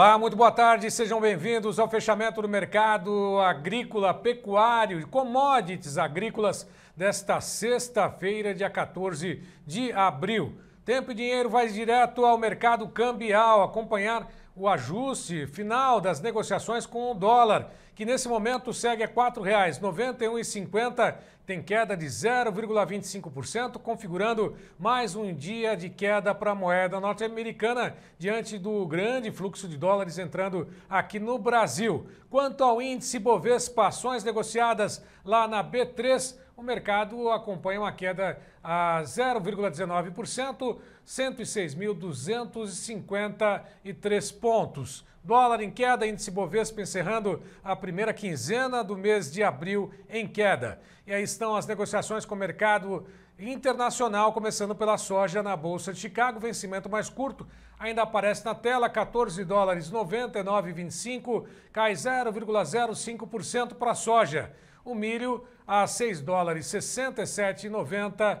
Olá, muito boa tarde, sejam bem-vindos ao fechamento do mercado agrícola, pecuário e commodities agrícolas desta sexta-feira, dia 14 de abril. Tempo e dinheiro vai direto ao mercado cambial acompanhar o ajuste final das negociações com o dólar, que nesse momento segue a R$ 4,91,50, tem queda de 0,25%, configurando mais um dia de queda para a moeda norte-americana diante do grande fluxo de dólares entrando aqui no Brasil. Quanto ao índice Bovespa, ações negociadas lá na B3, o mercado acompanha uma queda a 0,19%. 106.253 pontos. Dólar em queda, índice Bovespa encerrando a primeira quinzena do mês de abril em queda. E aí estão as negociações com o mercado internacional, começando pela soja na Bolsa de Chicago. Vencimento mais curto ainda aparece na tela, 14 dólares 99,25, cai 0,05% para a soja. O milho a 6 dólares 67,90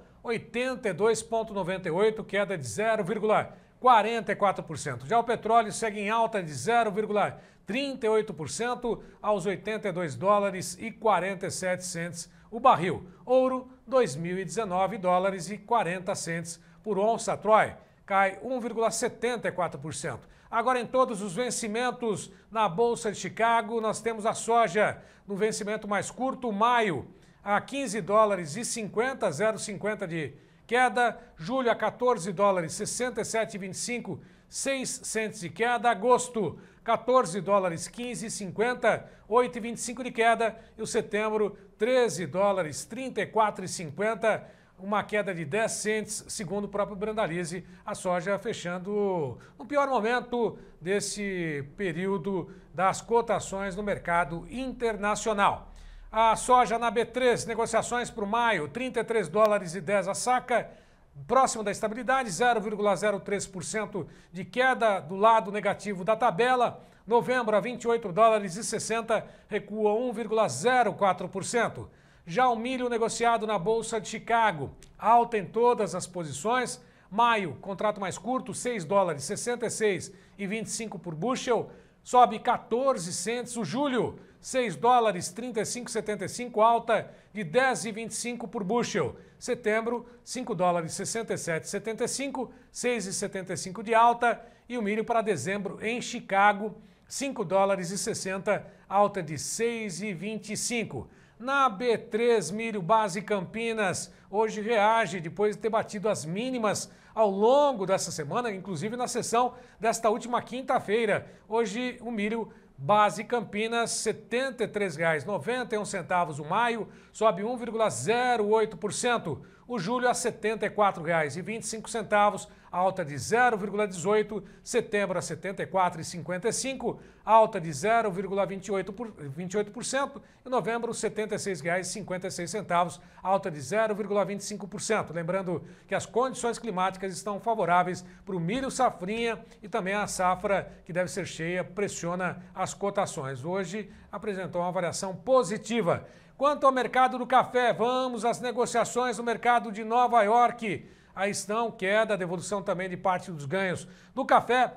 82,98, queda de 0,44%. Já o petróleo segue em alta de 0,38% aos 82 dólares e 47 centes o barril. Ouro, 2019 dólares e 40 cents por onça Troy, cai 1,74%. Agora, em todos os vencimentos na Bolsa de Chicago, nós temos a soja no vencimento mais curto, maio, a 15 dólares e 50, 0,50 de queda. Julho a 14 dólares 67,25, 6 centos de queda. Agosto, 14 dólares 15,50, 8,25 de queda. E o setembro, 13 dólares 34,50, uma queda de 10 centes, segundo o próprio Brandalize, a soja fechando no pior momento desse período das cotações no mercado internacional. A soja na B3, negociações para maio, 33 dólares e 10 a saca, próximo da estabilidade, 0,03% de queda do lado negativo da tabela. Novembro a 28 dólares e 60, recua 1,04%. Já o milho negociado na Bolsa de Chicago, alta em todas as posições. Maio, contrato mais curto, 6 dólares 66 e 25 por bushel sobe 14 centos. O julho, 6 dólares 35,75, alta de 10,25 por bushel. Setembro, 5 dólares 67,75, 6,75 de alta. E o milho para dezembro em Chicago, 5 dólares e 60, alta de 6,25. Na B3, Milho Base Campinas, hoje reage depois de ter batido as mínimas ao longo dessa semana, inclusive na sessão desta última quinta-feira. Hoje o milho Base Campinas, R$ 73,91 o maio, sobe 1,08%. O julho a R$ 74,25 alta de 0,18%, setembro a 74,55, alta de 0,28% e novembro R$ 76,56, alta de 0,25%. Lembrando que as condições climáticas estão favoráveis para o milho safrinha e também a safra que deve ser cheia pressiona as cotações. Hoje apresentou uma variação positiva. Quanto ao mercado do café, vamos às negociações no mercado de Nova York. Aí estão queda, devolução também de parte dos ganhos do café,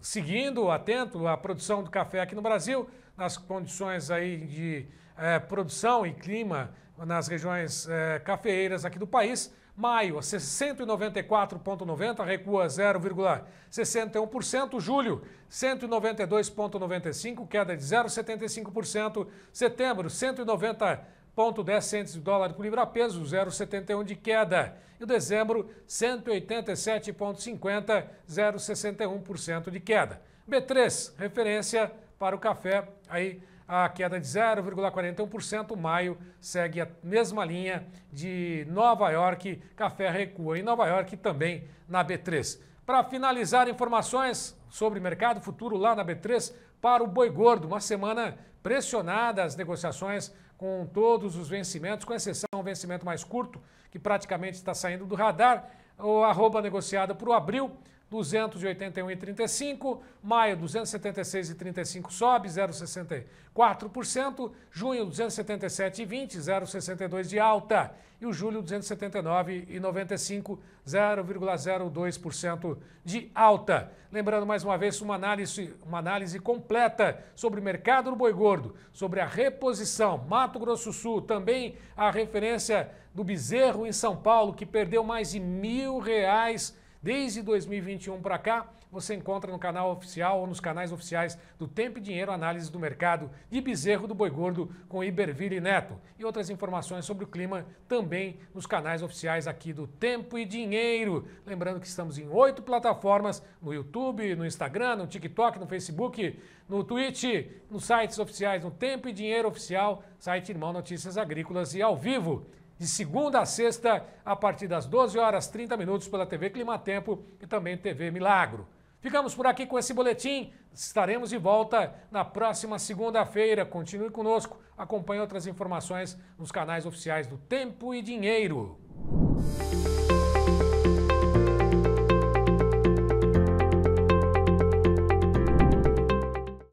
seguindo atento a produção do café aqui no Brasil, nas condições aí de é, produção e clima nas regiões é, cafeeiras aqui do país. Maio, 194,90, recua 0,61%. Julho, 192,95, queda de 0,75%. Setembro, 190 0,10 centes de dólar por libra peso, 0,71 de queda. E o dezembro, 187,50, 0,61% de queda. B3, referência para o café, aí a queda de 0,41%. Maio segue a mesma linha de Nova York, café recua em Nova York também na B3. Para finalizar, informações sobre mercado futuro lá na B3, para o boi gordo. Uma semana pressionada as negociações com todos os vencimentos, com exceção ao vencimento mais curto, que praticamente está saindo do radar. O arroba negociada para o abril 281,35, maio 276,35 sobe 0,64%, junho 277,20, 0,62 de alta e o julho 279,95, 0,02% de alta. Lembrando mais uma vez uma análise, uma análise completa sobre o mercado do boi gordo, sobre a reposição Mato Grosso Sul, também a referência do bezerro em São Paulo que perdeu mais de mil reais Desde 2021 para cá, você encontra no canal oficial ou nos canais oficiais do Tempo e Dinheiro análise do mercado de bezerro do boi gordo com Iberville Neto e outras informações sobre o clima também nos canais oficiais aqui do Tempo e Dinheiro. Lembrando que estamos em oito plataformas: no YouTube, no Instagram, no TikTok, no Facebook, no Twitch, nos sites oficiais, no Tempo e Dinheiro Oficial, site Irmão Notícias Agrícolas e ao vivo de segunda a sexta, a partir das 12 horas 30 minutos pela TV Climatempo e também TV Milagro. Ficamos por aqui com esse boletim. Estaremos de volta na próxima segunda-feira. Continue conosco. Acompanhe outras informações nos canais oficiais do Tempo e Dinheiro.